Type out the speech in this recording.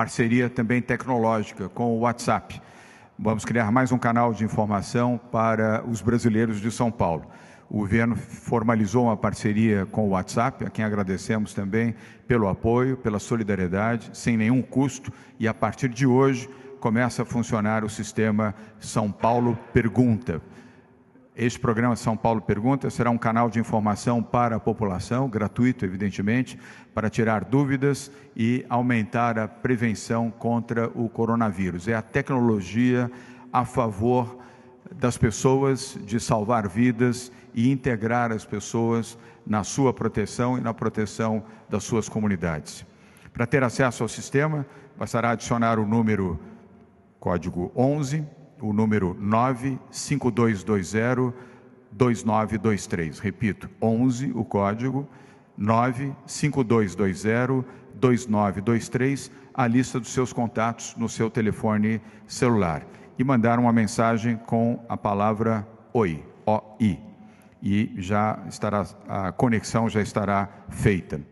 parceria também tecnológica com o WhatsApp. Vamos criar mais um canal de informação para os brasileiros de São Paulo. O governo formalizou uma parceria com o WhatsApp, a quem agradecemos também pelo apoio, pela solidariedade, sem nenhum custo, e a partir de hoje começa a funcionar o sistema São Paulo Pergunta. Este programa São Paulo Pergunta será um canal de informação para a população, gratuito, evidentemente, para tirar dúvidas e aumentar a prevenção contra o coronavírus. É a tecnologia a favor das pessoas, de salvar vidas e integrar as pessoas na sua proteção e na proteção das suas comunidades. Para ter acesso ao sistema, a adicionar o número código 11 o número 95220-2923. Repito, 11, o código 95220-2923, a lista dos seus contatos no seu telefone celular. E mandar uma mensagem com a palavra OI, O-I. E já estará, a conexão já estará feita.